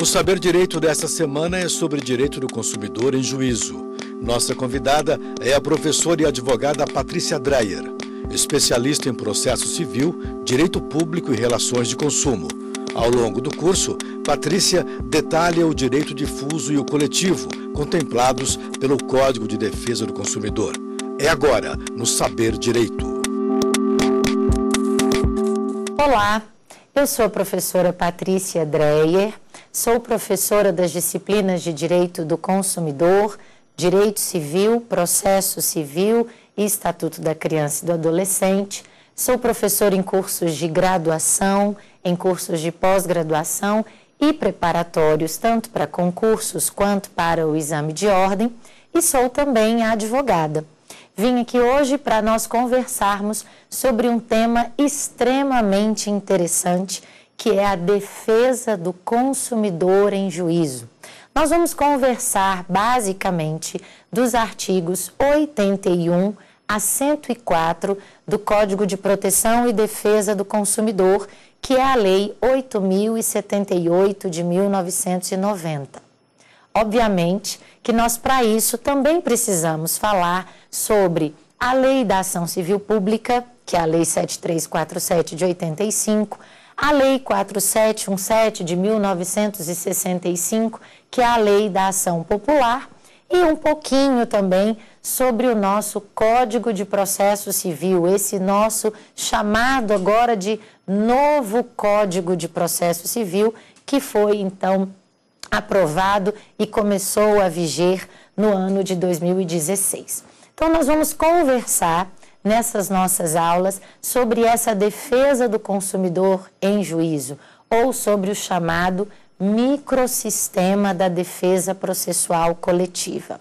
O Saber Direito desta semana é sobre direito do consumidor em juízo. Nossa convidada é a professora e advogada Patrícia Dreyer, especialista em processo civil, direito público e relações de consumo. Ao longo do curso, Patrícia detalha o direito difuso e o coletivo, contemplados pelo Código de Defesa do Consumidor. É agora, no Saber Direito. Olá, eu sou a professora Patrícia Dreyer Sou professora das disciplinas de Direito do Consumidor, Direito Civil, Processo Civil e Estatuto da Criança e do Adolescente. Sou professora em cursos de graduação, em cursos de pós-graduação e preparatórios, tanto para concursos quanto para o exame de ordem. E sou também advogada. Vim aqui hoje para nós conversarmos sobre um tema extremamente interessante que é a defesa do consumidor em juízo. Nós vamos conversar basicamente dos artigos 81 a 104 do Código de Proteção e Defesa do Consumidor, que é a Lei 8078 de 1990. Obviamente que nós, para isso, também precisamos falar sobre a Lei da Ação Civil Pública, que é a Lei 7347 de 85, a Lei 4717 de 1965, que é a Lei da Ação Popular, e um pouquinho também sobre o nosso Código de Processo Civil, esse nosso chamado agora de novo Código de Processo Civil, que foi então aprovado e começou a viger no ano de 2016. Então, nós vamos conversar nessas nossas aulas sobre essa defesa do consumidor em juízo ou sobre o chamado microsistema da defesa processual coletiva.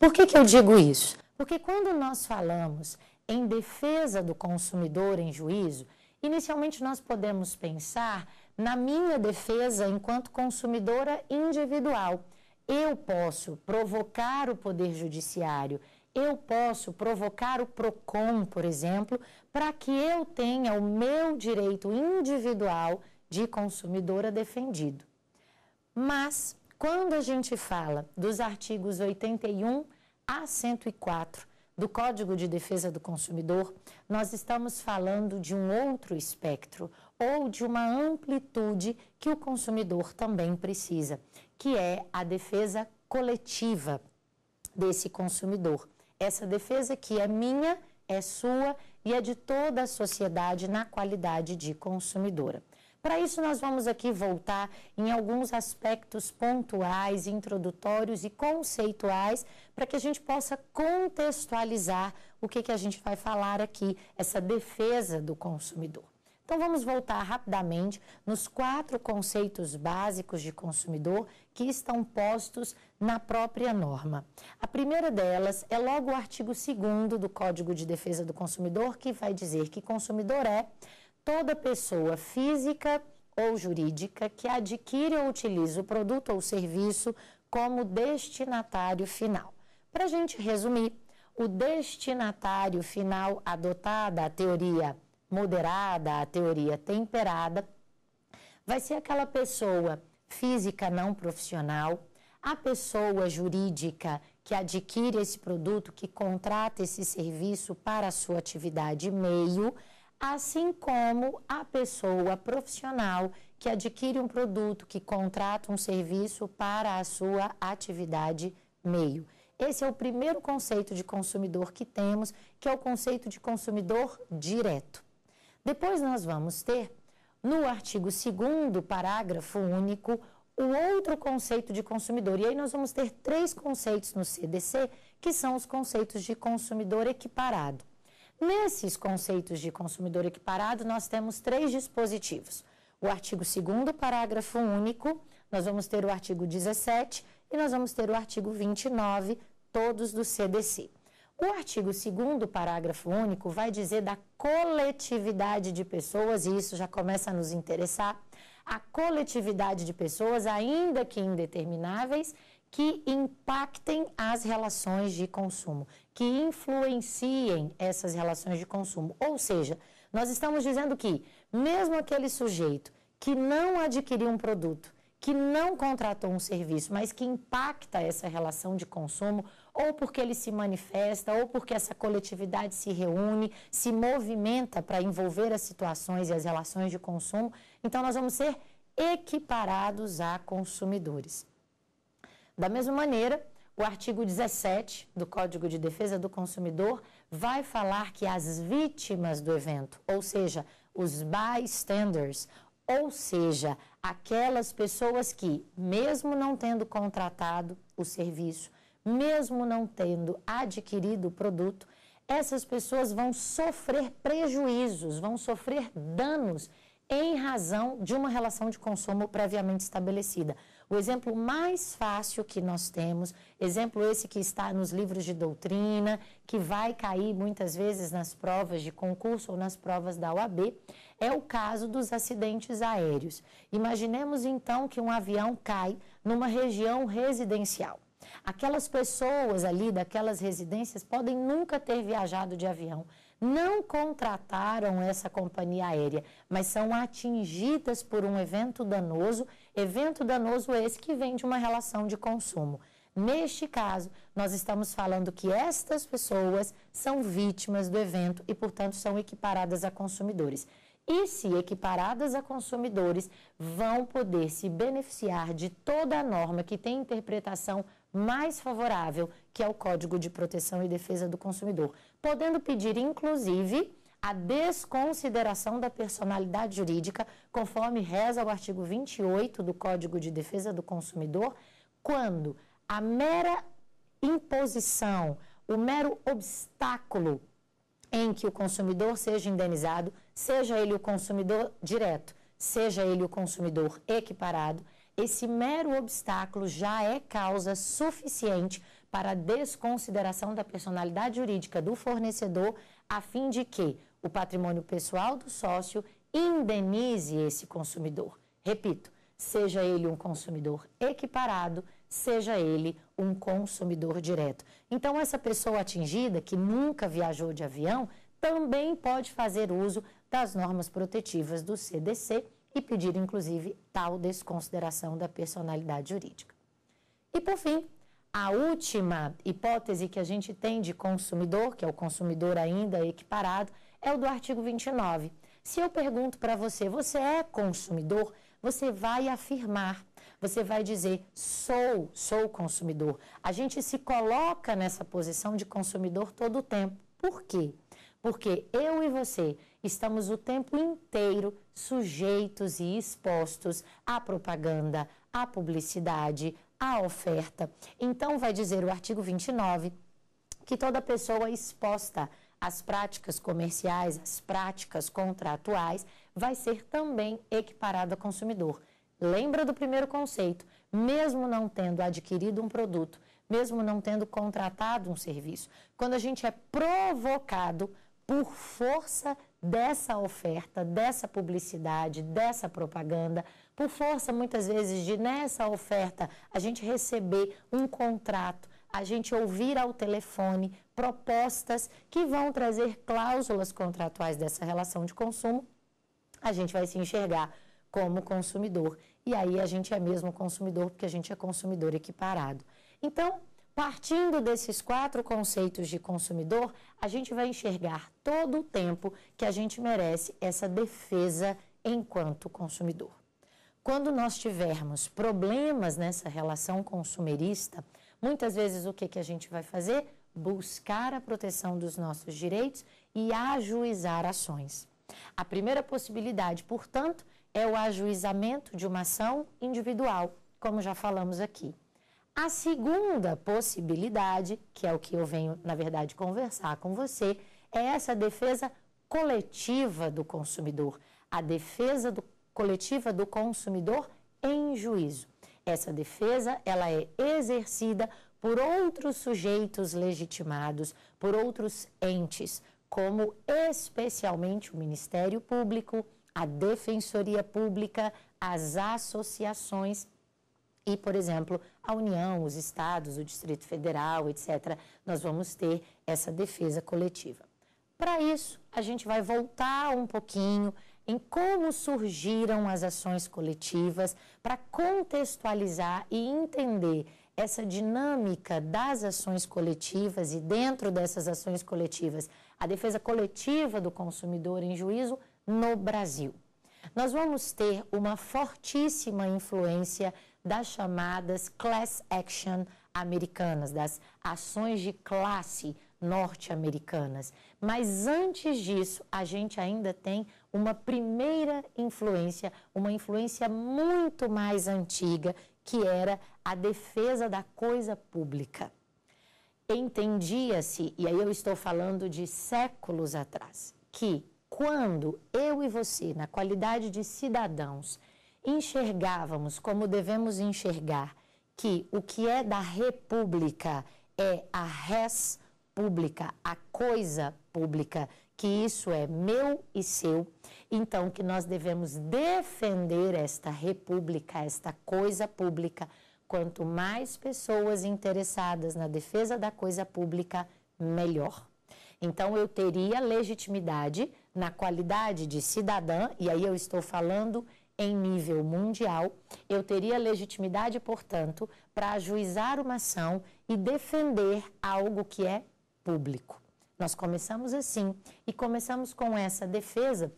Por que, que eu digo isso? Porque quando nós falamos em defesa do consumidor em juízo, inicialmente nós podemos pensar na minha defesa enquanto consumidora individual. Eu posso provocar o Poder Judiciário eu posso provocar o PROCON, por exemplo, para que eu tenha o meu direito individual de consumidora defendido. Mas, quando a gente fala dos artigos 81 a 104 do Código de Defesa do Consumidor, nós estamos falando de um outro espectro ou de uma amplitude que o consumidor também precisa, que é a defesa coletiva desse consumidor. Essa defesa que é minha, é sua e é de toda a sociedade na qualidade de consumidora. Para isso, nós vamos aqui voltar em alguns aspectos pontuais, introdutórios e conceituais, para que a gente possa contextualizar o que, que a gente vai falar aqui, essa defesa do consumidor. Então vamos voltar rapidamente nos quatro conceitos básicos de consumidor que estão postos na própria norma. A primeira delas é logo o artigo 2 do Código de Defesa do Consumidor, que vai dizer que consumidor é toda pessoa física ou jurídica que adquire ou utiliza o produto ou serviço como destinatário final. Para a gente resumir, o destinatário final adotada a teoria moderada, a teoria temperada, vai ser aquela pessoa física não profissional, a pessoa jurídica que adquire esse produto, que contrata esse serviço para a sua atividade meio, assim como a pessoa profissional que adquire um produto, que contrata um serviço para a sua atividade meio. Esse é o primeiro conceito de consumidor que temos, que é o conceito de consumidor direto. Depois nós vamos ter, no artigo 2 parágrafo único, o outro conceito de consumidor. E aí nós vamos ter três conceitos no CDC, que são os conceitos de consumidor equiparado. Nesses conceitos de consumidor equiparado, nós temos três dispositivos. O artigo 2 parágrafo único, nós vamos ter o artigo 17 e nós vamos ter o artigo 29, todos do CDC. O artigo 2 parágrafo único, vai dizer da coletividade de pessoas, e isso já começa a nos interessar, a coletividade de pessoas, ainda que indetermináveis, que impactem as relações de consumo, que influenciem essas relações de consumo. Ou seja, nós estamos dizendo que, mesmo aquele sujeito que não adquiriu um produto, que não contratou um serviço, mas que impacta essa relação de consumo ou porque ele se manifesta, ou porque essa coletividade se reúne, se movimenta para envolver as situações e as relações de consumo. Então, nós vamos ser equiparados a consumidores. Da mesma maneira, o artigo 17 do Código de Defesa do Consumidor vai falar que as vítimas do evento, ou seja, os bystanders, ou seja, aquelas pessoas que, mesmo não tendo contratado o serviço, mesmo não tendo adquirido o produto, essas pessoas vão sofrer prejuízos, vão sofrer danos em razão de uma relação de consumo previamente estabelecida. O exemplo mais fácil que nós temos, exemplo esse que está nos livros de doutrina, que vai cair muitas vezes nas provas de concurso ou nas provas da OAB, é o caso dos acidentes aéreos. Imaginemos então que um avião cai numa região residencial. Aquelas pessoas ali daquelas residências podem nunca ter viajado de avião, não contrataram essa companhia aérea, mas são atingidas por um evento danoso, evento danoso esse que vem de uma relação de consumo. Neste caso, nós estamos falando que estas pessoas são vítimas do evento e, portanto, são equiparadas a consumidores. E, se equiparadas a consumidores, vão poder se beneficiar de toda a norma que tem interpretação mais favorável, que é o Código de Proteção e Defesa do Consumidor, podendo pedir, inclusive, a desconsideração da personalidade jurídica, conforme reza o artigo 28 do Código de Defesa do Consumidor, quando a mera imposição, o mero obstáculo em que o consumidor seja indenizado, seja ele o consumidor direto, seja ele o consumidor equiparado, esse mero obstáculo já é causa suficiente para a desconsideração da personalidade jurídica do fornecedor, a fim de que o patrimônio pessoal do sócio indenize esse consumidor. Repito, seja ele um consumidor equiparado, seja ele um consumidor direto. Então, essa pessoa atingida, que nunca viajou de avião, também pode fazer uso das normas protetivas do CDC e pedir, inclusive, tal desconsideração da personalidade jurídica. E, por fim, a última hipótese que a gente tem de consumidor, que é o consumidor ainda equiparado, é o do artigo 29. Se eu pergunto para você, você é consumidor? Você vai afirmar, você vai dizer, sou, sou consumidor. A gente se coloca nessa posição de consumidor todo o tempo. Por quê? Porque eu e você estamos o tempo inteiro sujeitos e expostos à propaganda, à publicidade, à oferta. Então, vai dizer o artigo 29 que toda pessoa exposta às práticas comerciais, às práticas contratuais, vai ser também equiparada ao consumidor. Lembra do primeiro conceito, mesmo não tendo adquirido um produto, mesmo não tendo contratado um serviço, quando a gente é provocado por força dessa oferta, dessa publicidade, dessa propaganda, por força muitas vezes de nessa oferta a gente receber um contrato, a gente ouvir ao telefone propostas que vão trazer cláusulas contratuais dessa relação de consumo, a gente vai se enxergar como consumidor. E aí a gente é mesmo consumidor porque a gente é consumidor equiparado. Então, Partindo desses quatro conceitos de consumidor, a gente vai enxergar todo o tempo que a gente merece essa defesa enquanto consumidor. Quando nós tivermos problemas nessa relação consumerista, muitas vezes o que, que a gente vai fazer? Buscar a proteção dos nossos direitos e ajuizar ações. A primeira possibilidade, portanto, é o ajuizamento de uma ação individual, como já falamos aqui. A segunda possibilidade, que é o que eu venho, na verdade, conversar com você, é essa defesa coletiva do consumidor, a defesa do, coletiva do consumidor em juízo. Essa defesa, ela é exercida por outros sujeitos legitimados, por outros entes, como especialmente o Ministério Público, a Defensoria Pública, as associações e, por exemplo, a União, os estados, o Distrito Federal, etc., nós vamos ter essa defesa coletiva. Para isso, a gente vai voltar um pouquinho em como surgiram as ações coletivas para contextualizar e entender essa dinâmica das ações coletivas e dentro dessas ações coletivas, a defesa coletiva do consumidor em juízo no Brasil. Nós vamos ter uma fortíssima influência das chamadas class action americanas, das ações de classe norte-americanas. Mas antes disso, a gente ainda tem uma primeira influência, uma influência muito mais antiga, que era a defesa da coisa pública. Entendia-se, e aí eu estou falando de séculos atrás, que quando eu e você, na qualidade de cidadãos, enxergávamos como devemos enxergar que o que é da república é a res pública, a coisa pública, que isso é meu e seu, então que nós devemos defender esta república, esta coisa pública. Quanto mais pessoas interessadas na defesa da coisa pública, melhor. Então eu teria legitimidade na qualidade de cidadã, e aí eu estou falando em nível mundial, eu teria legitimidade, portanto, para ajuizar uma ação e defender algo que é público. Nós começamos assim e começamos com essa defesa,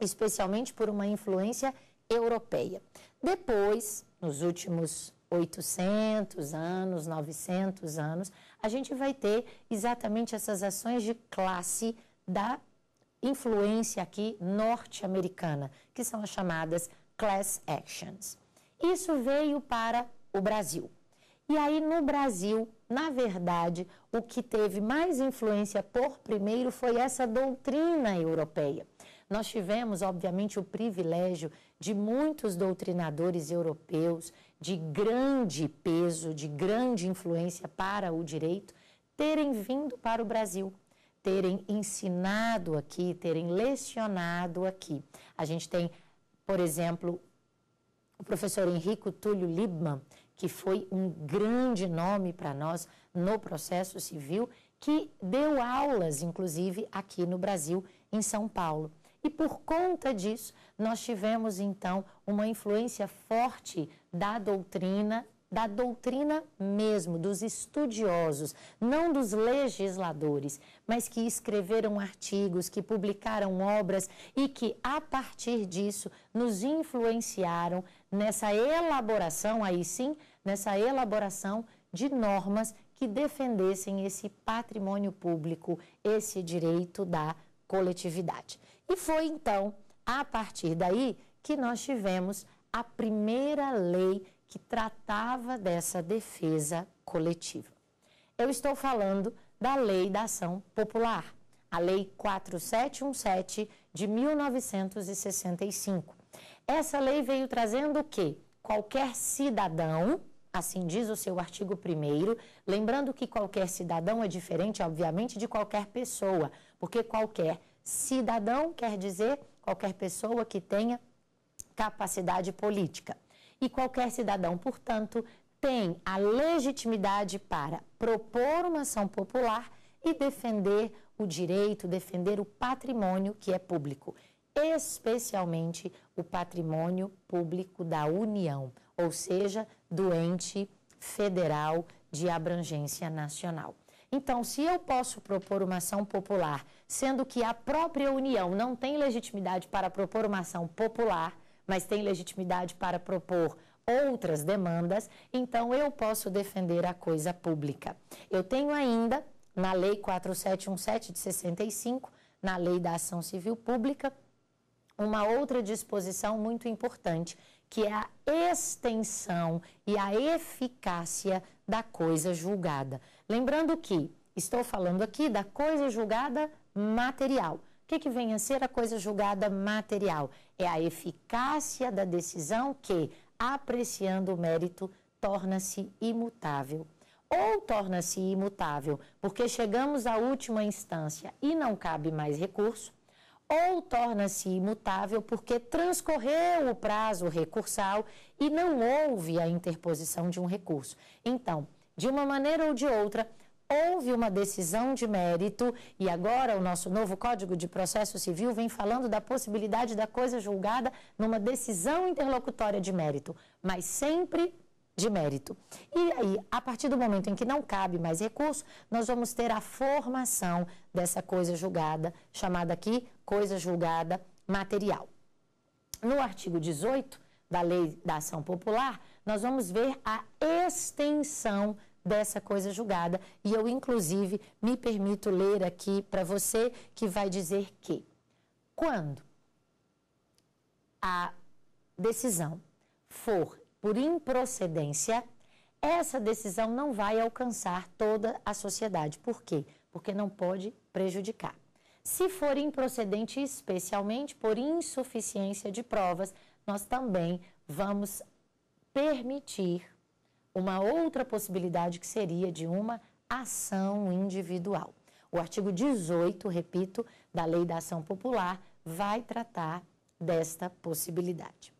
especialmente por uma influência europeia. Depois, nos últimos 800 anos, 900 anos, a gente vai ter exatamente essas ações de classe da influência aqui norte-americana, que são as chamadas class actions. Isso veio para o Brasil. E aí, no Brasil, na verdade, o que teve mais influência por primeiro foi essa doutrina europeia. Nós tivemos, obviamente, o privilégio de muitos doutrinadores europeus de grande peso, de grande influência para o direito, terem vindo para o Brasil terem ensinado aqui, terem lecionado aqui. A gente tem, por exemplo, o professor Henrico Túlio Libman, que foi um grande nome para nós no processo civil, que deu aulas, inclusive, aqui no Brasil, em São Paulo. E por conta disso, nós tivemos então uma influência forte da doutrina da doutrina mesmo, dos estudiosos, não dos legisladores, mas que escreveram artigos, que publicaram obras e que, a partir disso, nos influenciaram nessa elaboração, aí sim, nessa elaboração de normas que defendessem esse patrimônio público, esse direito da coletividade. E foi então, a partir daí, que nós tivemos a primeira lei que tratava dessa defesa coletiva. Eu estou falando da Lei da Ação Popular, a Lei 4717 de 1965. Essa lei veio trazendo o quê? Qualquer cidadão, assim diz o seu artigo 1, lembrando que qualquer cidadão é diferente, obviamente, de qualquer pessoa, porque qualquer cidadão quer dizer qualquer pessoa que tenha capacidade política e qualquer cidadão, portanto, tem a legitimidade para propor uma ação popular e defender o direito, defender o patrimônio que é público, especialmente o patrimônio público da União, ou seja, do ente federal de abrangência nacional. Então, se eu posso propor uma ação popular, sendo que a própria União não tem legitimidade para propor uma ação popular, mas tem legitimidade para propor outras demandas, então eu posso defender a coisa pública. Eu tenho ainda, na Lei 4717 de 65, na Lei da Ação Civil Pública, uma outra disposição muito importante, que é a extensão e a eficácia da coisa julgada. Lembrando que estou falando aqui da coisa julgada material que, que vem a ser a coisa julgada material? É a eficácia da decisão que, apreciando o mérito, torna-se imutável. Ou torna-se imutável porque chegamos à última instância e não cabe mais recurso, ou torna-se imutável porque transcorreu o prazo recursal e não houve a interposição de um recurso. Então, de uma maneira ou de outra, houve uma decisão de mérito e agora o nosso novo Código de Processo Civil vem falando da possibilidade da coisa julgada numa decisão interlocutória de mérito, mas sempre de mérito. E aí, a partir do momento em que não cabe mais recurso, nós vamos ter a formação dessa coisa julgada, chamada aqui coisa julgada material. No artigo 18 da Lei da Ação Popular, nós vamos ver a extensão dessa coisa julgada. E eu, inclusive, me permito ler aqui para você que vai dizer que quando a decisão for por improcedência, essa decisão não vai alcançar toda a sociedade. Por quê? Porque não pode prejudicar. Se for improcedente, especialmente por insuficiência de provas, nós também vamos permitir uma outra possibilidade que seria de uma ação individual. O artigo 18, repito, da Lei da Ação Popular vai tratar desta possibilidade.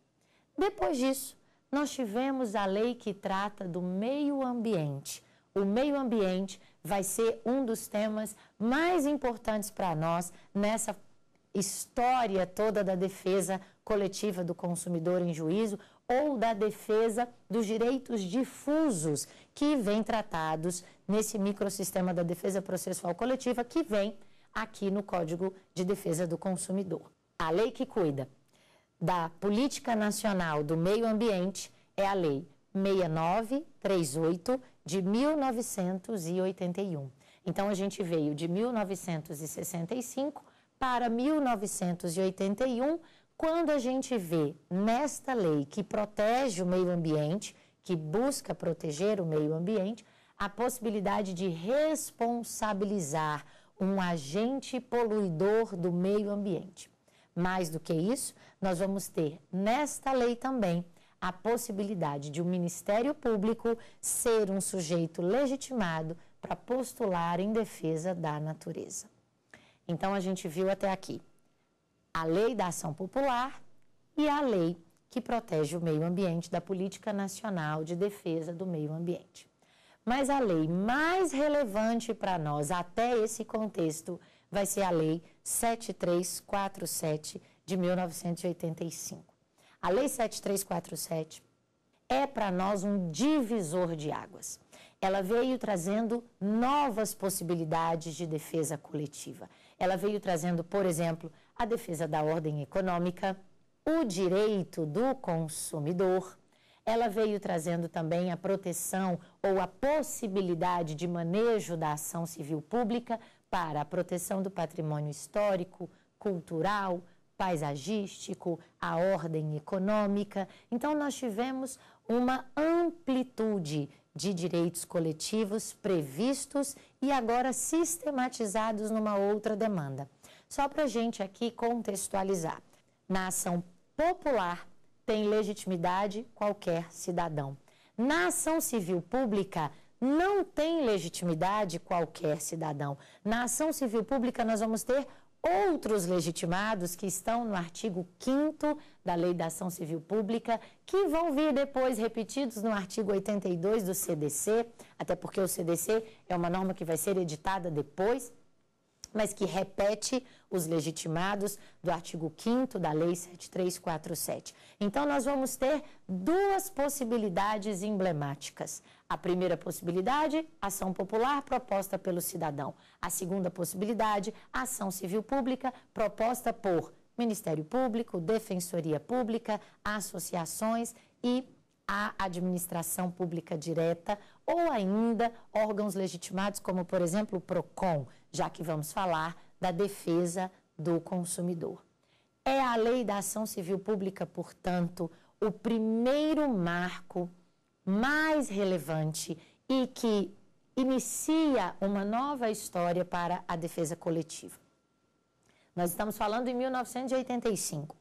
Depois disso, nós tivemos a lei que trata do meio ambiente. O meio ambiente vai ser um dos temas mais importantes para nós nessa história toda da defesa coletiva do consumidor em juízo, ou da defesa dos direitos difusos que vêm tratados nesse microsistema da defesa processual coletiva que vem aqui no Código de Defesa do Consumidor. A lei que cuida da Política Nacional do Meio Ambiente é a Lei 6938 de 1981. Então a gente veio de 1965 para 1981 quando a gente vê nesta lei que protege o meio ambiente, que busca proteger o meio ambiente, a possibilidade de responsabilizar um agente poluidor do meio ambiente. Mais do que isso, nós vamos ter nesta lei também a possibilidade de o um Ministério Público ser um sujeito legitimado para postular em defesa da natureza. Então, a gente viu até aqui a Lei da Ação Popular e a Lei que protege o meio ambiente da Política Nacional de Defesa do Meio Ambiente. Mas a lei mais relevante para nós até esse contexto vai ser a Lei 7347 de 1985. A Lei 7347 é para nós um divisor de águas. Ela veio trazendo novas possibilidades de defesa coletiva. Ela veio trazendo, por exemplo, a defesa da ordem econômica, o direito do consumidor. Ela veio trazendo também a proteção ou a possibilidade de manejo da ação civil pública para a proteção do patrimônio histórico, cultural, paisagístico, a ordem econômica. Então, nós tivemos uma amplitude de direitos coletivos previstos e agora sistematizados numa outra demanda. Só para a gente aqui contextualizar. Na ação popular tem legitimidade qualquer cidadão. Na ação civil pública, não tem legitimidade qualquer cidadão. Na ação civil pública, nós vamos ter outros legitimados que estão no artigo 5 da Lei da Ação Civil Pública, que vão vir depois repetidos no artigo 82 do CDC, até porque o CDC é uma norma que vai ser editada depois, mas que repete os legitimados do artigo 5 da Lei 7347. Então, nós vamos ter duas possibilidades emblemáticas. A primeira possibilidade, ação popular proposta pelo cidadão. A segunda possibilidade, ação civil pública proposta por Ministério Público, Defensoria Pública, associações e a administração pública direta ou ainda órgãos legitimados, como por exemplo o PROCON, já que vamos falar da defesa do consumidor. É a lei da ação civil pública, portanto, o primeiro marco mais relevante e que inicia uma nova história para a defesa coletiva. Nós estamos falando em 1985.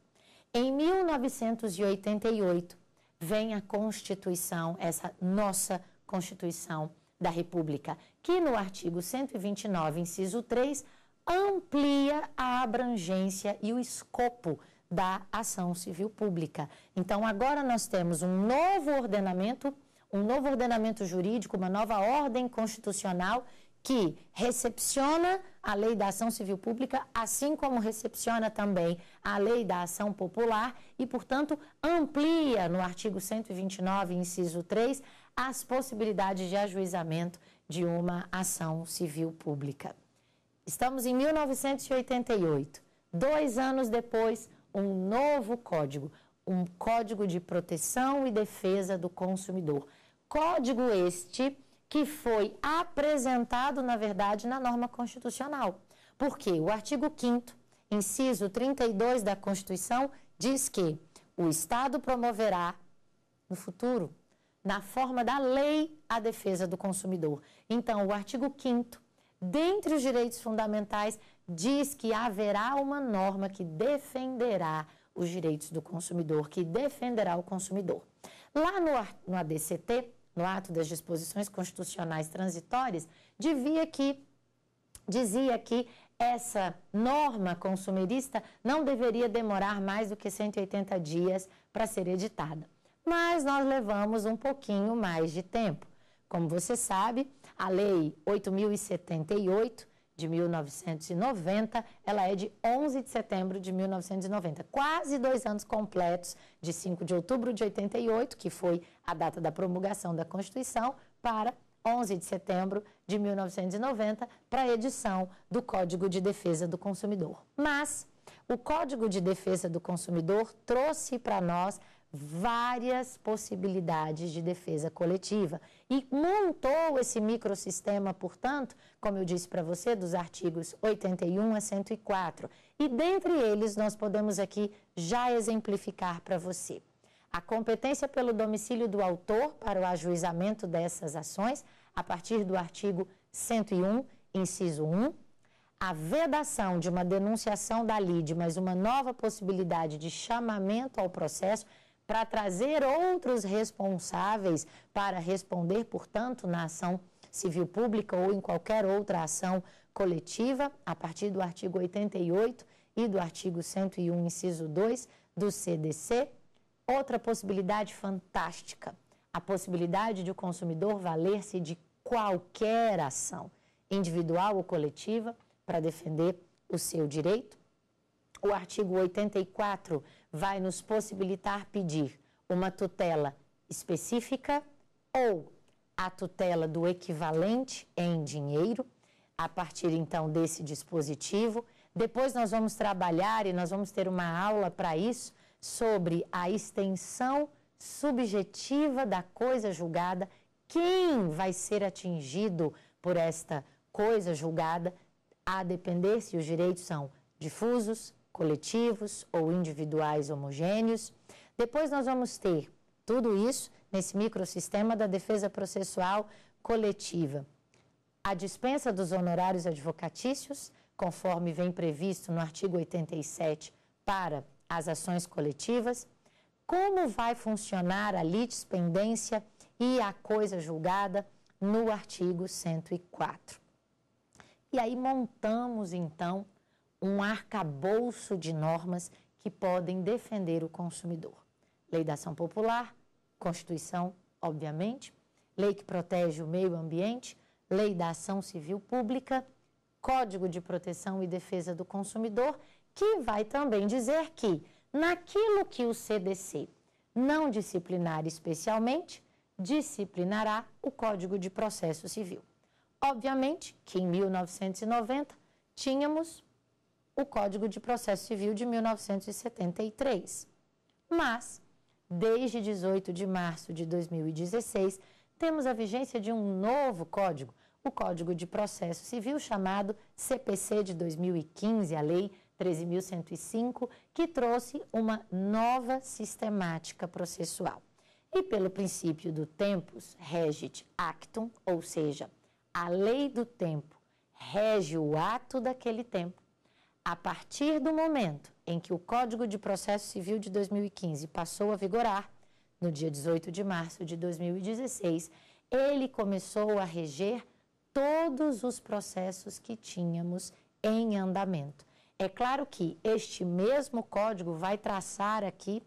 Em 1988, vem a Constituição, essa nossa Constituição da República, que no artigo 129, inciso 3, amplia a abrangência e o escopo da ação civil pública. Então, agora nós temos um novo ordenamento, um novo ordenamento jurídico, uma nova ordem constitucional que recepciona a lei da ação civil pública, assim como recepciona também a lei da ação popular e, portanto, amplia no artigo 129, inciso 3, as possibilidades de ajuizamento de uma ação civil pública. Estamos em 1988. Dois anos depois, um novo código, um código de proteção e defesa do consumidor. Código este que foi apresentado, na verdade, na norma constitucional. Porque o artigo 5, inciso 32 da Constituição, diz que o Estado promoverá, no futuro, na forma da lei, a defesa do consumidor. Então, o artigo 5 dentre os direitos fundamentais, diz que haverá uma norma que defenderá os direitos do consumidor, que defenderá o consumidor. Lá no, no ADCT, no ato das disposições constitucionais transitórias, devia que, dizia que essa norma consumerista não deveria demorar mais do que 180 dias para ser editada. Mas nós levamos um pouquinho mais de tempo. Como você sabe, a Lei 8078 de 1990, ela é de 11 de setembro de 1990, quase dois anos completos, de 5 de outubro de 88, que foi a data da promulgação da Constituição, para 11 de setembro de 1990, para a edição do Código de Defesa do Consumidor. Mas o Código de Defesa do Consumidor trouxe para nós várias possibilidades de defesa coletiva e montou esse microsistema, portanto, como eu disse para você, dos artigos 81 a 104. E dentre eles, nós podemos aqui já exemplificar para você a competência pelo domicílio do autor para o ajuizamento dessas ações, a partir do artigo 101, inciso 1. A vedação de uma denunciação da lide, mas uma nova possibilidade de chamamento ao processo para trazer outros responsáveis para responder, portanto, na ação civil pública ou em qualquer outra ação coletiva, a partir do artigo 88 e do artigo 101, inciso 2 do CDC. Outra possibilidade fantástica, a possibilidade de o consumidor valer-se de qualquer ação, individual ou coletiva, para defender o seu direito. O artigo 84 vai nos possibilitar pedir uma tutela específica ou a tutela do equivalente em dinheiro, a partir então desse dispositivo. Depois nós vamos trabalhar e nós vamos ter uma aula para isso sobre a extensão subjetiva da coisa julgada, quem vai ser atingido por esta coisa julgada, a depender se os direitos são difusos, coletivos ou individuais homogêneos. Depois nós vamos ter tudo isso nesse microsistema da defesa processual coletiva. A dispensa dos honorários advocatícios, conforme vem previsto no artigo 87 para as ações coletivas, como vai funcionar a litispendência e a coisa julgada no artigo 104. E aí montamos então um arcabouço de normas que podem defender o consumidor. Lei da ação popular, Constituição, obviamente, lei que protege o meio ambiente, lei da ação civil pública, Código de Proteção e Defesa do Consumidor, que vai também dizer que, naquilo que o CDC não disciplinar especialmente, disciplinará o Código de Processo Civil. Obviamente que em 1990 tínhamos o Código de Processo Civil de 1973. Mas, desde 18 de março de 2016, temos a vigência de um novo código, o Código de Processo Civil, chamado CPC de 2015, a Lei 13.105, que trouxe uma nova sistemática processual. E pelo princípio do tempus regit actum, ou seja, a lei do tempo rege o ato daquele tempo, a partir do momento em que o Código de Processo Civil de 2015 passou a vigorar, no dia 18 de março de 2016, ele começou a reger todos os processos que tínhamos em andamento. É claro que este mesmo código vai traçar aqui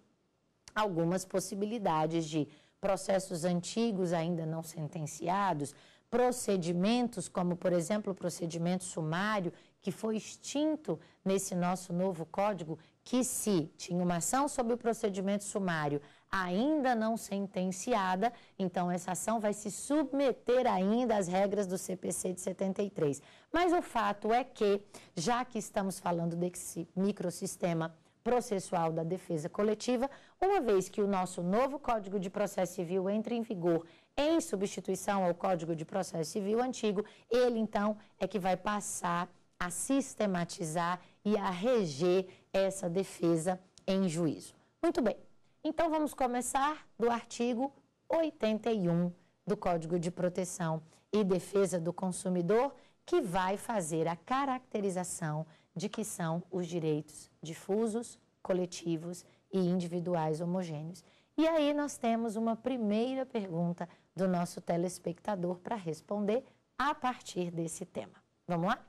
algumas possibilidades de processos antigos ainda não sentenciados, procedimentos, como por exemplo o procedimento sumário, que foi extinto nesse nosso novo código, que se tinha uma ação sobre o procedimento sumário ainda não sentenciada, então essa ação vai se submeter ainda às regras do CPC de 73. Mas o fato é que, já que estamos falando desse microsistema processual da defesa coletiva, uma vez que o nosso novo Código de Processo Civil entre em vigor em substituição ao Código de Processo Civil antigo, ele então é que vai passar a sistematizar e a reger essa defesa em juízo. Muito bem, então vamos começar do artigo 81 do Código de Proteção e Defesa do Consumidor, que vai fazer a caracterização de que são os direitos difusos, coletivos e individuais homogêneos. E aí nós temos uma primeira pergunta do nosso telespectador para responder a partir desse tema. Vamos lá?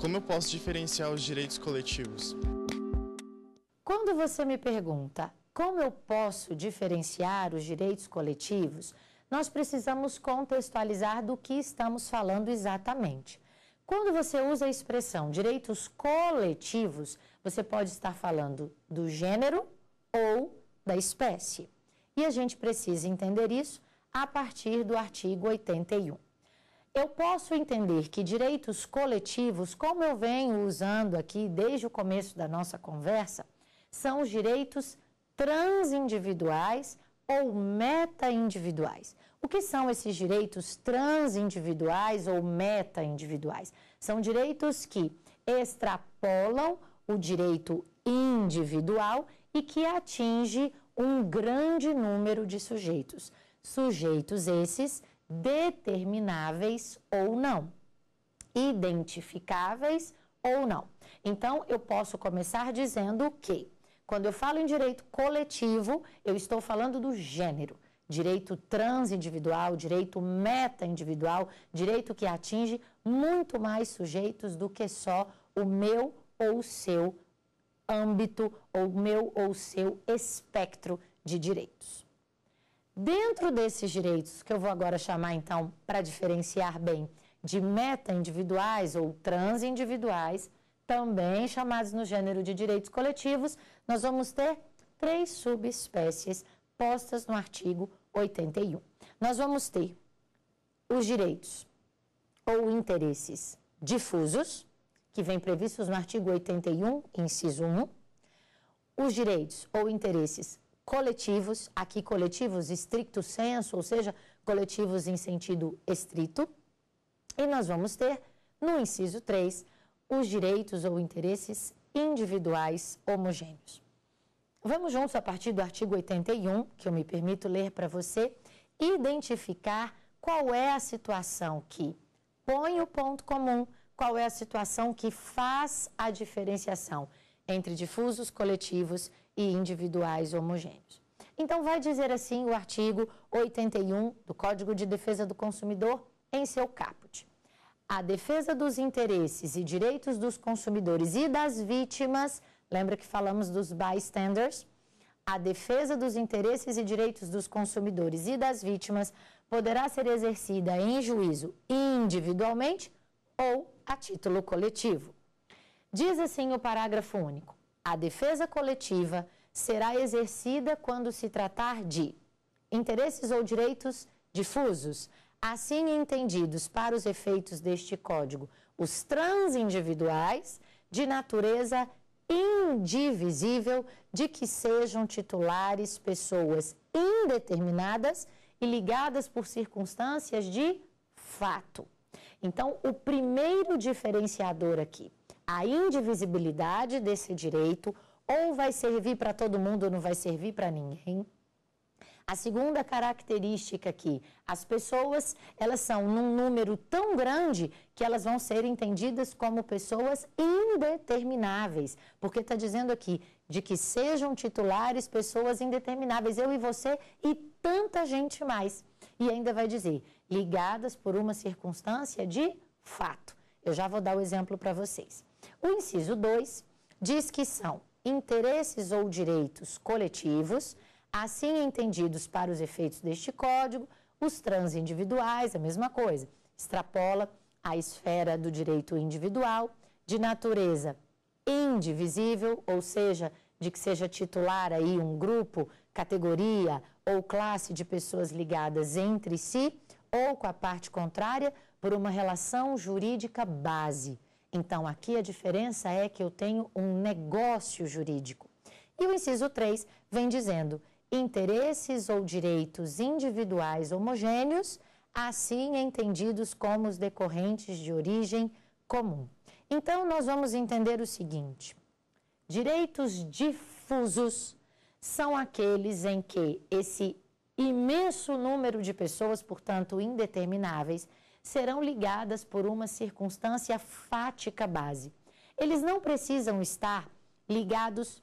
Como eu posso diferenciar os direitos coletivos? Quando você me pergunta como eu posso diferenciar os direitos coletivos, nós precisamos contextualizar do que estamos falando exatamente. Quando você usa a expressão direitos coletivos, você pode estar falando do gênero ou da espécie. E a gente precisa entender isso a partir do artigo 81 eu posso entender que direitos coletivos, como eu venho usando aqui desde o começo da nossa conversa, são os direitos transindividuais ou meta-individuais. O que são esses direitos transindividuais ou meta-individuais? São direitos que extrapolam o direito individual e que atinge um grande número de sujeitos. Sujeitos esses determináveis ou não, identificáveis ou não. Então, eu posso começar dizendo que, quando eu falo em direito coletivo, eu estou falando do gênero. Direito transindividual, direito meta-individual, direito que atinge muito mais sujeitos do que só o meu ou seu âmbito, ou meu ou seu espectro de direitos. Dentro desses direitos, que eu vou agora chamar então para diferenciar bem de meta individuais ou trans individuais, também chamados no gênero de direitos coletivos, nós vamos ter três subespécies postas no artigo 81. Nós vamos ter os direitos ou interesses difusos, que vêm previstos no artigo 81, inciso 1, os direitos ou interesses coletivos, aqui coletivos estricto senso, ou seja, coletivos em sentido estrito. E nós vamos ter, no inciso 3, os direitos ou interesses individuais homogêneos. Vamos juntos a partir do artigo 81, que eu me permito ler para você, identificar qual é a situação que põe o ponto comum, qual é a situação que faz a diferenciação entre difusos, coletivos e individuais homogêneos. Então, vai dizer assim o artigo 81 do Código de Defesa do Consumidor em seu caput. A defesa dos interesses e direitos dos consumidores e das vítimas, lembra que falamos dos bystanders? A defesa dos interesses e direitos dos consumidores e das vítimas poderá ser exercida em juízo individualmente ou a título coletivo. Diz assim o parágrafo único: a defesa coletiva será exercida quando se tratar de interesses ou direitos difusos, assim entendidos para os efeitos deste código, os transindividuais de natureza indivisível de que sejam titulares pessoas indeterminadas e ligadas por circunstâncias de fato. Então, o primeiro diferenciador aqui a indivisibilidade desse direito ou vai servir para todo mundo ou não vai servir para ninguém. A segunda característica aqui, as pessoas, elas são num número tão grande que elas vão ser entendidas como pessoas indetermináveis, porque está dizendo aqui de que sejam titulares pessoas indetermináveis, eu e você e tanta gente mais. E ainda vai dizer, ligadas por uma circunstância de fato. Eu já vou dar o exemplo para vocês. O inciso 2 diz que são interesses ou direitos coletivos, assim entendidos para os efeitos deste código, os transindividuais, a mesma coisa, extrapola a esfera do direito individual, de natureza indivisível, ou seja, de que seja titular aí um grupo, categoria ou classe de pessoas ligadas entre si ou com a parte contrária por uma relação jurídica base. Então, aqui a diferença é que eu tenho um negócio jurídico. E o inciso 3 vem dizendo: interesses ou direitos individuais homogêneos, assim entendidos como os decorrentes de origem comum. Então, nós vamos entender o seguinte: direitos difusos são aqueles em que esse imenso número de pessoas, portanto indetermináveis, serão ligadas por uma circunstância fática base. Eles não precisam estar ligados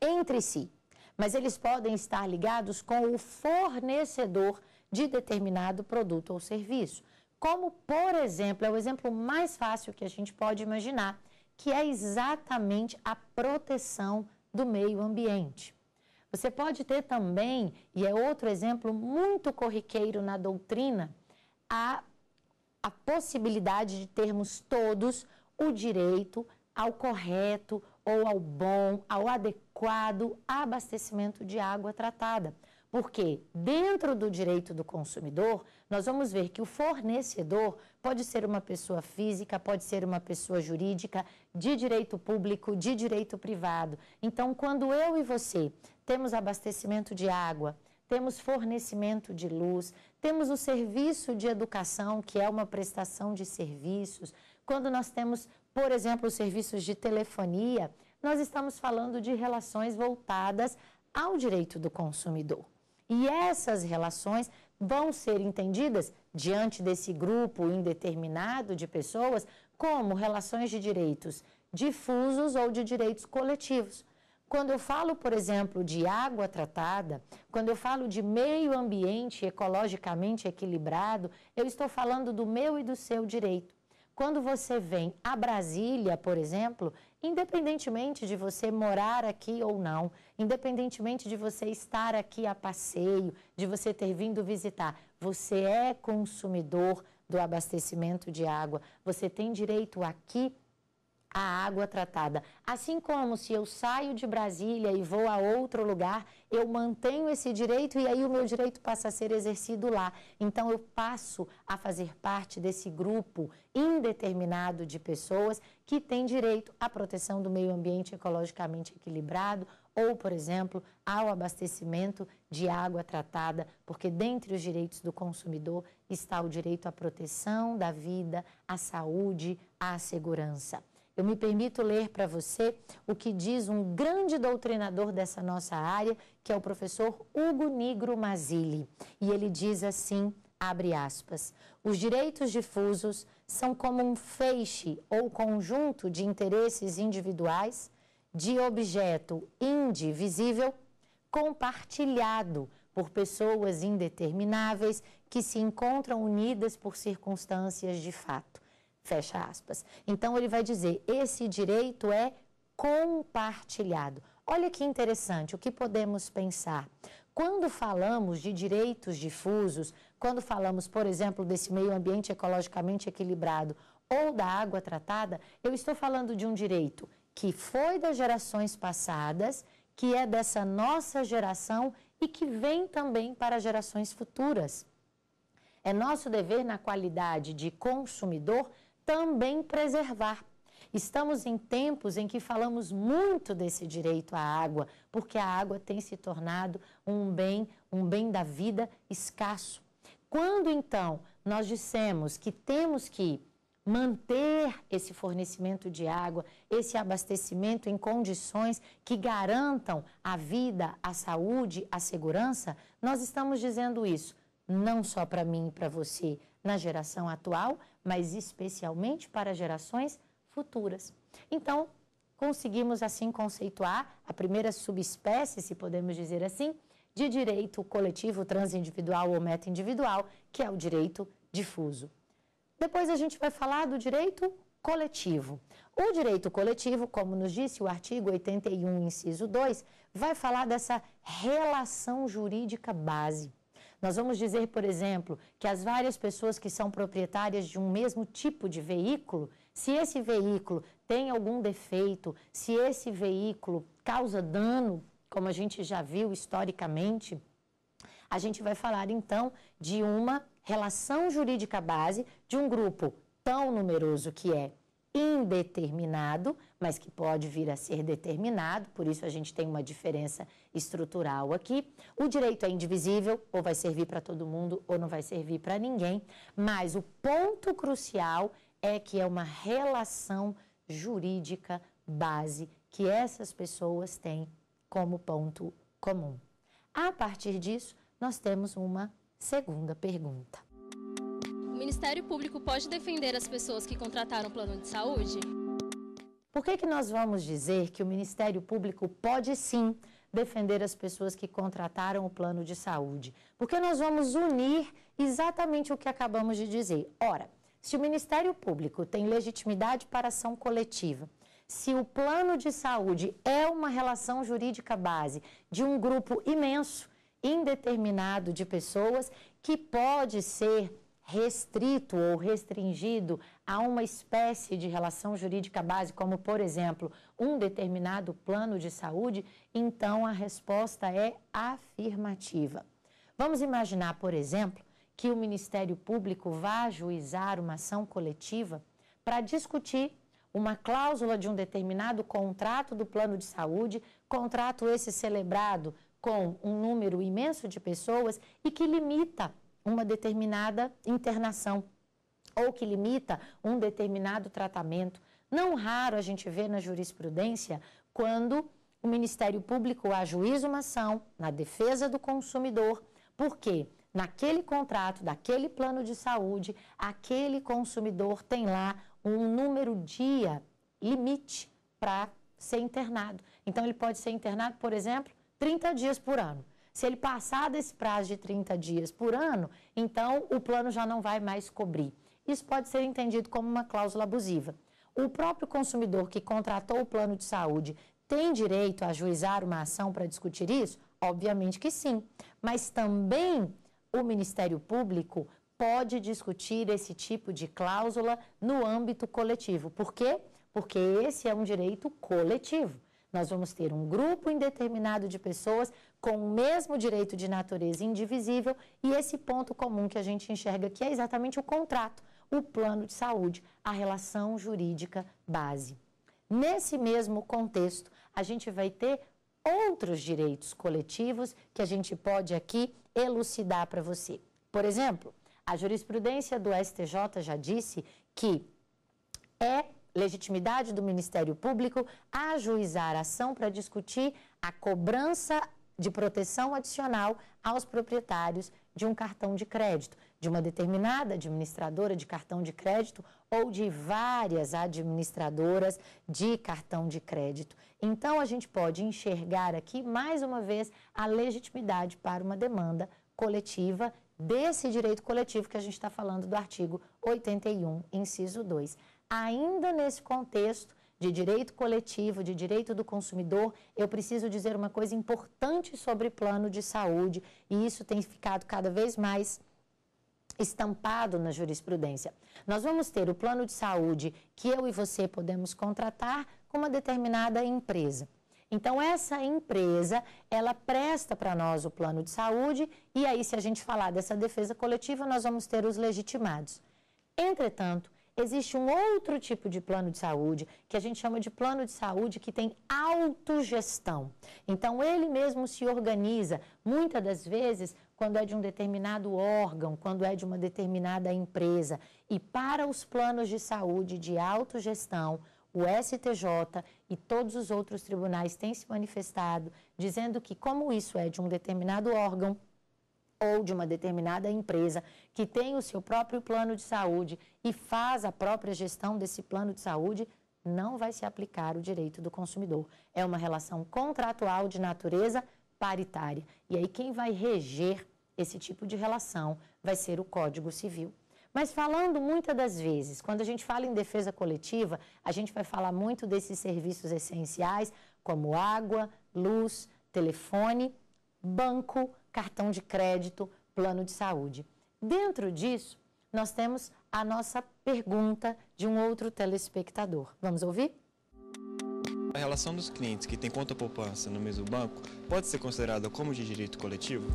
entre si, mas eles podem estar ligados com o fornecedor de determinado produto ou serviço. Como, por exemplo, é o exemplo mais fácil que a gente pode imaginar, que é exatamente a proteção do meio ambiente. Você pode ter também, e é outro exemplo muito corriqueiro na doutrina, a a possibilidade de termos todos o direito ao correto ou ao bom, ao adequado abastecimento de água tratada. Porque dentro do direito do consumidor, nós vamos ver que o fornecedor pode ser uma pessoa física, pode ser uma pessoa jurídica, de direito público, de direito privado. Então, quando eu e você temos abastecimento de água, temos fornecimento de luz, temos o serviço de educação, que é uma prestação de serviços. Quando nós temos, por exemplo, os serviços de telefonia, nós estamos falando de relações voltadas ao direito do consumidor. E essas relações vão ser entendidas diante desse grupo indeterminado de pessoas como relações de direitos difusos ou de direitos coletivos. Quando eu falo, por exemplo, de água tratada, quando eu falo de meio ambiente ecologicamente equilibrado, eu estou falando do meu e do seu direito. Quando você vem a Brasília, por exemplo, independentemente de você morar aqui ou não, independentemente de você estar aqui a passeio, de você ter vindo visitar, você é consumidor do abastecimento de água, você tem direito aqui a água tratada. Assim como se eu saio de Brasília e vou a outro lugar, eu mantenho esse direito e aí o meu direito passa a ser exercido lá. Então eu passo a fazer parte desse grupo indeterminado de pessoas que tem direito à proteção do meio ambiente ecologicamente equilibrado ou, por exemplo, ao abastecimento de água tratada, porque dentre os direitos do consumidor está o direito à proteção da vida, à saúde, à segurança. Eu me permito ler para você o que diz um grande doutrinador dessa nossa área, que é o professor Hugo Nigro Mazili, E ele diz assim, abre aspas, os direitos difusos são como um feixe ou conjunto de interesses individuais de objeto indivisível compartilhado por pessoas indetermináveis que se encontram unidas por circunstâncias de fato. Fecha aspas. Então ele vai dizer: esse direito é compartilhado. Olha que interessante o que podemos pensar. Quando falamos de direitos difusos, quando falamos, por exemplo, desse meio ambiente ecologicamente equilibrado ou da água tratada, eu estou falando de um direito que foi das gerações passadas, que é dessa nossa geração e que vem também para gerações futuras. É nosso dever, na qualidade de consumidor, também preservar. Estamos em tempos em que falamos muito desse direito à água, porque a água tem se tornado um bem, um bem da vida escasso. Quando então nós dissemos que temos que manter esse fornecimento de água, esse abastecimento em condições que garantam a vida, a saúde, a segurança, nós estamos dizendo isso não só para mim e para você na geração atual, mas especialmente para gerações futuras. Então, conseguimos assim conceituar a primeira subespécie, se podemos dizer assim, de direito coletivo transindividual ou meta-individual, que é o direito difuso. Depois a gente vai falar do direito coletivo. O direito coletivo, como nos disse o artigo 81, inciso 2, vai falar dessa relação jurídica base. Nós vamos dizer, por exemplo, que as várias pessoas que são proprietárias de um mesmo tipo de veículo, se esse veículo tem algum defeito, se esse veículo causa dano, como a gente já viu historicamente, a gente vai falar então de uma relação jurídica base de um grupo tão numeroso que é indeterminado, mas que pode vir a ser determinado, por isso a gente tem uma diferença estrutural aqui. O direito é indivisível, ou vai servir para todo mundo, ou não vai servir para ninguém, mas o ponto crucial é que é uma relação jurídica base que essas pessoas têm como ponto comum. A partir disso, nós temos uma segunda pergunta. O Ministério Público pode defender as pessoas que contrataram o plano de saúde? Por que, que nós vamos dizer que o Ministério Público pode sim defender as pessoas que contrataram o plano de saúde, porque nós vamos unir exatamente o que acabamos de dizer. Ora, se o Ministério Público tem legitimidade para ação coletiva, se o plano de saúde é uma relação jurídica base de um grupo imenso, indeterminado de pessoas, que pode ser restrito ou restringido a uma espécie de relação jurídica base, como, por exemplo, um determinado plano de saúde, então a resposta é afirmativa. Vamos imaginar, por exemplo, que o Ministério Público vá ajuizar uma ação coletiva para discutir uma cláusula de um determinado contrato do plano de saúde, contrato esse celebrado com um número imenso de pessoas e que limita uma determinada internação ou que limita um determinado tratamento. Não raro a gente vê na jurisprudência quando o Ministério Público ajuiza uma ação na defesa do consumidor, porque naquele contrato, daquele plano de saúde, aquele consumidor tem lá um número dia limite para ser internado. Então ele pode ser internado, por exemplo, 30 dias por ano. Se ele passar desse prazo de 30 dias por ano, então o plano já não vai mais cobrir isso pode ser entendido como uma cláusula abusiva. O próprio consumidor que contratou o plano de saúde tem direito a ajuizar uma ação para discutir isso? Obviamente que sim. Mas também o Ministério Público pode discutir esse tipo de cláusula no âmbito coletivo. Por quê? Porque esse é um direito coletivo. Nós vamos ter um grupo indeterminado de pessoas com o mesmo direito de natureza indivisível e esse ponto comum que a gente enxerga aqui é exatamente o contrato o plano de saúde, a relação jurídica base. Nesse mesmo contexto, a gente vai ter outros direitos coletivos que a gente pode aqui elucidar para você. Por exemplo, a jurisprudência do STJ já disse que é legitimidade do Ministério Público ajuizar ação para discutir a cobrança de proteção adicional aos proprietários de um cartão de crédito de uma determinada administradora de cartão de crédito ou de várias administradoras de cartão de crédito. Então, a gente pode enxergar aqui, mais uma vez, a legitimidade para uma demanda coletiva desse direito coletivo que a gente está falando do artigo 81, inciso 2. Ainda nesse contexto de direito coletivo, de direito do consumidor, eu preciso dizer uma coisa importante sobre plano de saúde, e isso tem ficado cada vez mais estampado na jurisprudência. Nós vamos ter o plano de saúde que eu e você podemos contratar com uma determinada empresa. Então, essa empresa, ela presta para nós o plano de saúde e aí, se a gente falar dessa defesa coletiva, nós vamos ter os legitimados. Entretanto, existe um outro tipo de plano de saúde, que a gente chama de plano de saúde que tem autogestão. Então, ele mesmo se organiza, muitas das vezes, quando é de um determinado órgão, quando é de uma determinada empresa. E para os planos de saúde de autogestão, o STJ e todos os outros tribunais têm se manifestado dizendo que, como isso é de um determinado órgão ou de uma determinada empresa que tem o seu próprio plano de saúde e faz a própria gestão desse plano de saúde, não vai se aplicar o direito do consumidor. É uma relação contratual de natureza paritária. E aí quem vai reger esse tipo de relação vai ser o Código Civil. Mas falando muitas das vezes, quando a gente fala em defesa coletiva, a gente vai falar muito desses serviços essenciais, como água, luz, telefone, banco, cartão de crédito, plano de saúde. Dentro disso, nós temos a nossa pergunta de um outro telespectador. Vamos ouvir? A relação dos clientes que têm conta poupança no mesmo banco pode ser considerada como de direito coletivo?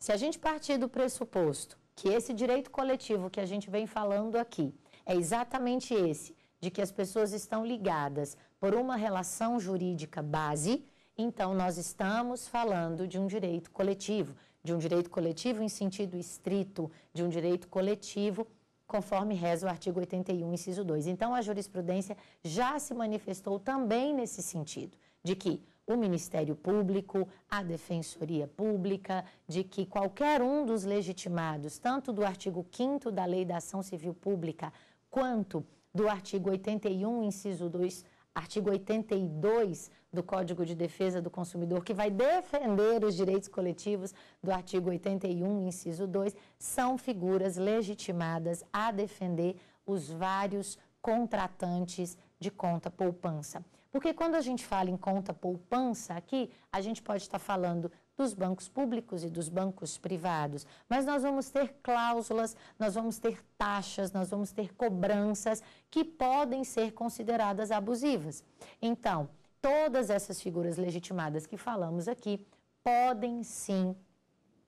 Se a gente partir do pressuposto que esse direito coletivo que a gente vem falando aqui é exatamente esse, de que as pessoas estão ligadas por uma relação jurídica base, então nós estamos falando de um direito coletivo, de um direito coletivo em sentido estrito, de um direito coletivo conforme reza o artigo 81, inciso 2. Então, a jurisprudência já se manifestou também nesse sentido, de que o Ministério Público, a Defensoria Pública, de que qualquer um dos legitimados, tanto do artigo 5 da Lei da Ação Civil Pública, quanto do artigo 81, inciso 2, artigo 82 do Código de Defesa do Consumidor, que vai defender os direitos coletivos do artigo 81, inciso 2, são figuras legitimadas a defender os vários contratantes de conta poupança. Porque quando a gente fala em conta poupança aqui, a gente pode estar falando dos bancos públicos e dos bancos privados. Mas nós vamos ter cláusulas, nós vamos ter taxas, nós vamos ter cobranças que podem ser consideradas abusivas. Então, todas essas figuras legitimadas que falamos aqui podem sim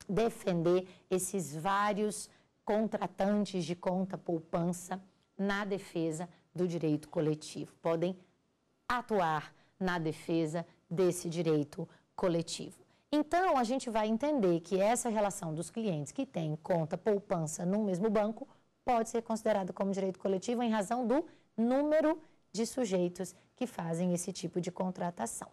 defender esses vários contratantes de conta poupança na defesa do direito coletivo. Podem atuar na defesa desse direito coletivo. Então, a gente vai entender que essa relação dos clientes que têm conta poupança no mesmo banco pode ser considerada como direito coletivo em razão do número de sujeitos que fazem esse tipo de contratação.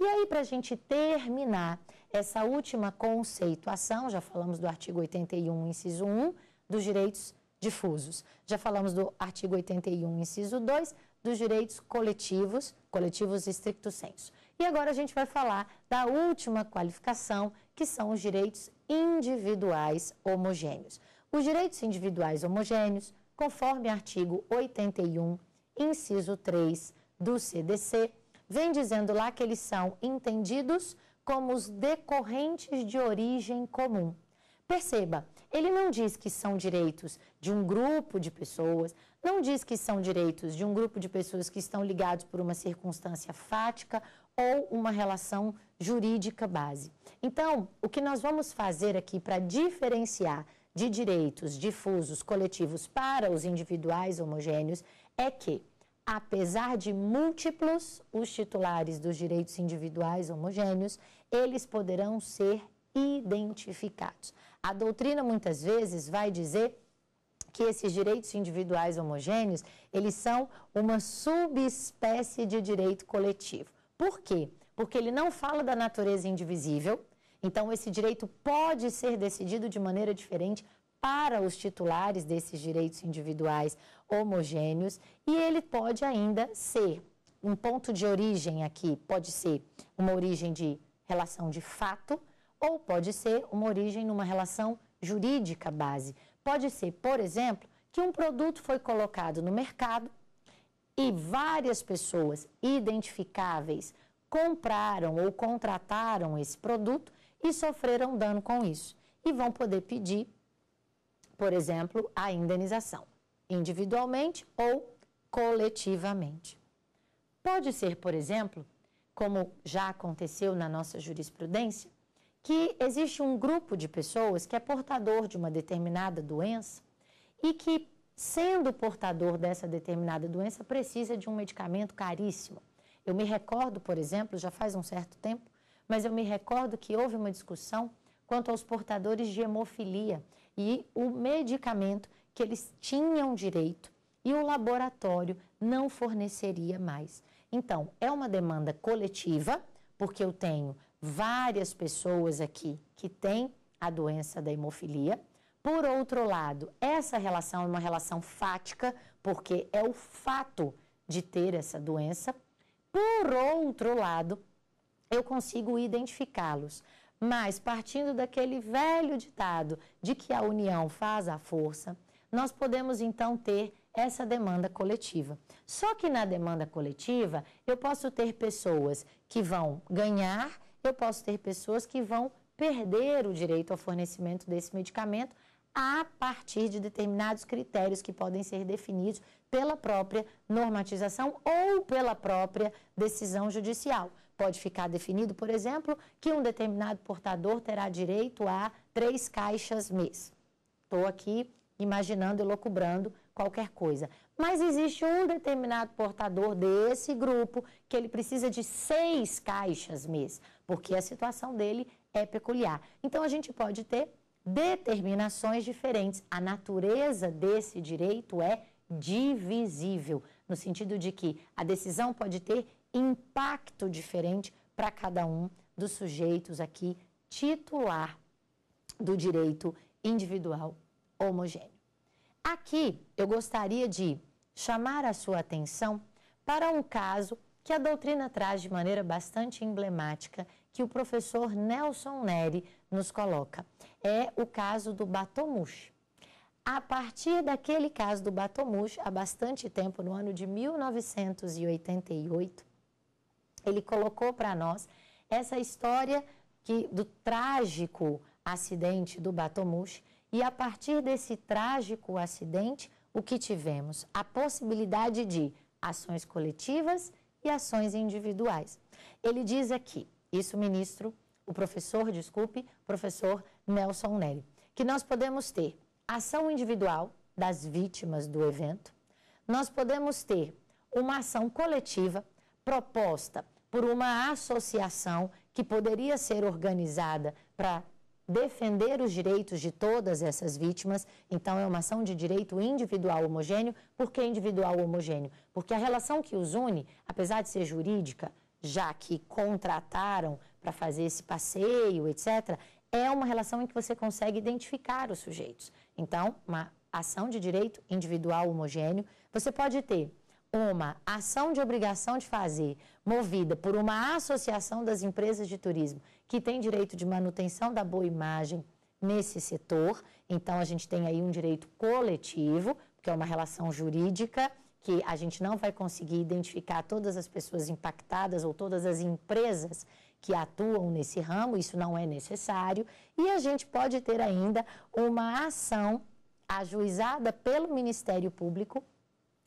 E aí, para a gente terminar essa última conceituação, já falamos do artigo 81, inciso 1, dos direitos difusos. Já falamos do artigo 81, inciso 2, dos direitos coletivos, coletivos estricto senso. E agora a gente vai falar da última qualificação, que são os direitos individuais homogêneos. Os direitos individuais homogêneos, conforme artigo 81, inciso 3 do CDC, vem dizendo lá que eles são entendidos como os decorrentes de origem comum. Perceba, ele não diz que são direitos de um grupo de pessoas, não diz que são direitos de um grupo de pessoas que estão ligados por uma circunstância fática ou uma relação jurídica base. Então, o que nós vamos fazer aqui para diferenciar de direitos difusos coletivos para os individuais homogêneos é que apesar de múltiplos os titulares dos direitos individuais homogêneos, eles poderão ser identificados. A doutrina muitas vezes vai dizer que esses direitos individuais homogêneos, eles são uma subespécie de direito coletivo. Por quê? Porque ele não fala da natureza indivisível, então esse direito pode ser decidido de maneira diferente para os titulares desses direitos individuais homogêneos e ele pode ainda ser um ponto de origem aqui, pode ser uma origem de relação de fato ou pode ser uma origem numa relação jurídica base. Pode ser, por exemplo, que um produto foi colocado no mercado e várias pessoas identificáveis compraram ou contrataram esse produto e sofreram dano com isso e vão poder pedir por exemplo, a indenização, individualmente ou coletivamente. Pode ser, por exemplo, como já aconteceu na nossa jurisprudência, que existe um grupo de pessoas que é portador de uma determinada doença e que, sendo portador dessa determinada doença, precisa de um medicamento caríssimo. Eu me recordo, por exemplo, já faz um certo tempo, mas eu me recordo que houve uma discussão quanto aos portadores de hemofilia, e o medicamento que eles tinham direito e o laboratório não forneceria mais. Então, é uma demanda coletiva, porque eu tenho várias pessoas aqui que têm a doença da hemofilia. Por outro lado, essa relação é uma relação fática, porque é o fato de ter essa doença. Por outro lado, eu consigo identificá-los mas, partindo daquele velho ditado de que a união faz a força, nós podemos então ter essa demanda coletiva. Só que na demanda coletiva, eu posso ter pessoas que vão ganhar, eu posso ter pessoas que vão perder o direito ao fornecimento desse medicamento a partir de determinados critérios que podem ser definidos pela própria normatização ou pela própria decisão judicial pode ficar definido, por exemplo, que um determinado portador terá direito a três caixas mês. Estou aqui imaginando e locubrando qualquer coisa. Mas existe um determinado portador desse grupo que ele precisa de seis caixas mês, porque a situação dele é peculiar. Então a gente pode ter determinações diferentes. A natureza desse direito é divisível, no sentido de que a decisão pode ter impacto diferente para cada um dos sujeitos aqui titular do direito individual homogêneo. Aqui eu gostaria de chamar a sua atenção para um caso que a doutrina traz de maneira bastante emblemática, que o professor Nelson Neri nos coloca. É o caso do Batomush. A partir daquele caso do Batomush, há bastante tempo, no ano de 1988, ele colocou para nós essa história que, do trágico acidente do Batomush e a partir desse trágico acidente, o que tivemos? A possibilidade de ações coletivas e ações individuais. Ele diz aqui, isso ministro, o professor, desculpe, professor Nelson Nelly, que nós podemos ter ação individual das vítimas do evento, nós podemos ter uma ação coletiva proposta por uma associação que poderia ser organizada para defender os direitos de todas essas vítimas. Então, é uma ação de direito individual homogêneo. Por que individual homogêneo? Porque a relação que os une, apesar de ser jurídica, já que contrataram para fazer esse passeio, etc., é uma relação em que você consegue identificar os sujeitos. Então, uma ação de direito individual homogêneo, você pode ter uma ação de obrigação de fazer, movida por uma associação das empresas de turismo, que tem direito de manutenção da boa imagem nesse setor. Então, a gente tem aí um direito coletivo, que é uma relação jurídica, que a gente não vai conseguir identificar todas as pessoas impactadas ou todas as empresas que atuam nesse ramo, isso não é necessário. E a gente pode ter ainda uma ação ajuizada pelo Ministério Público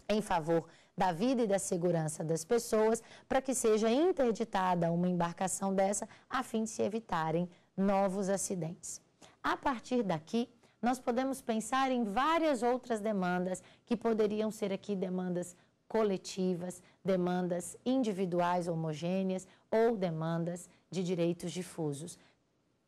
em favor da vida e da segurança das pessoas, para que seja interditada uma embarcação dessa, a fim de se evitarem novos acidentes. A partir daqui, nós podemos pensar em várias outras demandas que poderiam ser aqui demandas coletivas, demandas individuais homogêneas ou demandas de direitos difusos.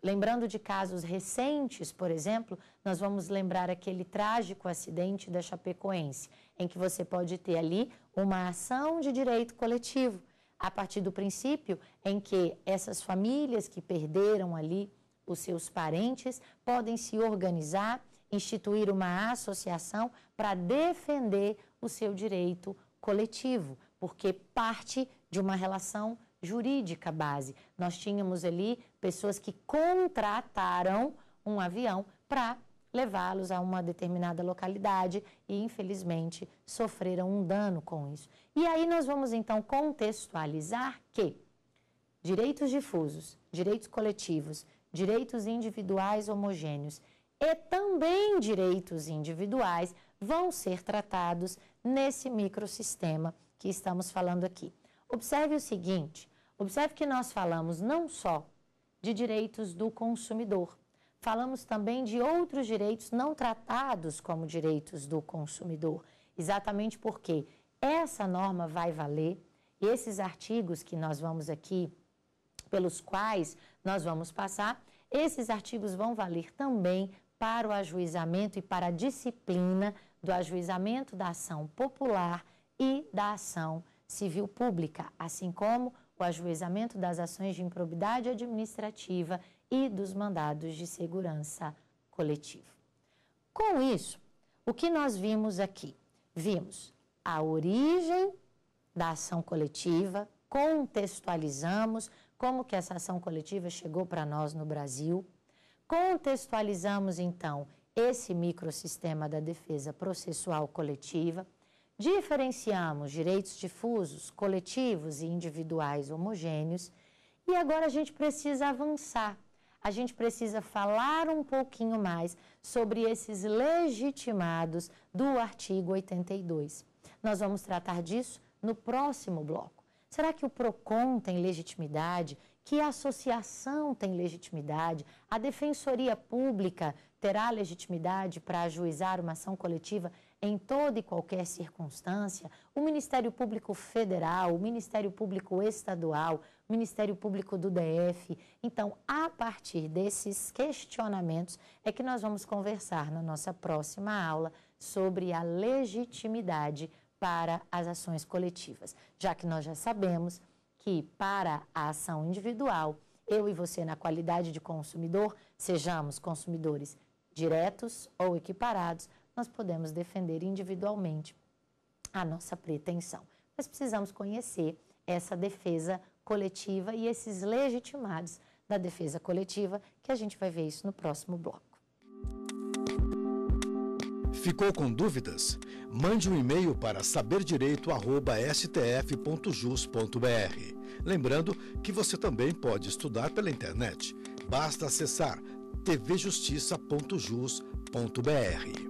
Lembrando de casos recentes, por exemplo, nós vamos lembrar aquele trágico acidente da Chapecoense, em que você pode ter ali uma ação de direito coletivo, a partir do princípio em que essas famílias que perderam ali os seus parentes podem se organizar, instituir uma associação para defender o seu direito coletivo, porque parte de uma relação jurídica base. Nós tínhamos ali pessoas que contrataram um avião para levá-los a uma determinada localidade e, infelizmente, sofreram um dano com isso. E aí nós vamos então contextualizar que direitos difusos, direitos coletivos, direitos individuais homogêneos e também direitos individuais vão ser tratados nesse microsistema que estamos falando aqui. Observe o seguinte: observe que nós falamos não só de direitos do consumidor, falamos também de outros direitos não tratados como direitos do consumidor, exatamente porque essa norma vai valer, esses artigos que nós vamos aqui, pelos quais nós vamos passar, esses artigos vão valer também para o ajuizamento e para a disciplina do ajuizamento da ação popular e da ação civil pública, assim como o ajuizamento das ações de improbidade administrativa e dos mandados de segurança coletivo. Com isso, o que nós vimos aqui? Vimos a origem da ação coletiva, contextualizamos como que essa ação coletiva chegou para nós no Brasil, contextualizamos então esse microsistema da defesa processual coletiva, diferenciamos direitos difusos, coletivos e individuais homogêneos, e agora a gente precisa avançar a gente precisa falar um pouquinho mais sobre esses legitimados do artigo 82. Nós vamos tratar disso no próximo bloco. Será que o PROCON tem legitimidade? Que a associação tem legitimidade? A Defensoria Pública terá legitimidade para ajuizar uma ação coletiva em toda e qualquer circunstância? O Ministério Público Federal, o Ministério Público Estadual, Ministério Público do DF. Então, a partir desses questionamentos é que nós vamos conversar na nossa próxima aula sobre a legitimidade para as ações coletivas, já que nós já sabemos que para a ação individual, eu e você, na qualidade de consumidor, sejamos consumidores diretos ou equiparados, nós podemos defender individualmente a nossa pretensão. Mas precisamos conhecer essa defesa coletiva e esses legitimados da defesa coletiva, que a gente vai ver isso no próximo bloco. Ficou com dúvidas? Mande um e-mail para saberdireito@stf.jus.br. Lembrando que você também pode estudar pela internet. Basta acessar tvjustiça.jus.br.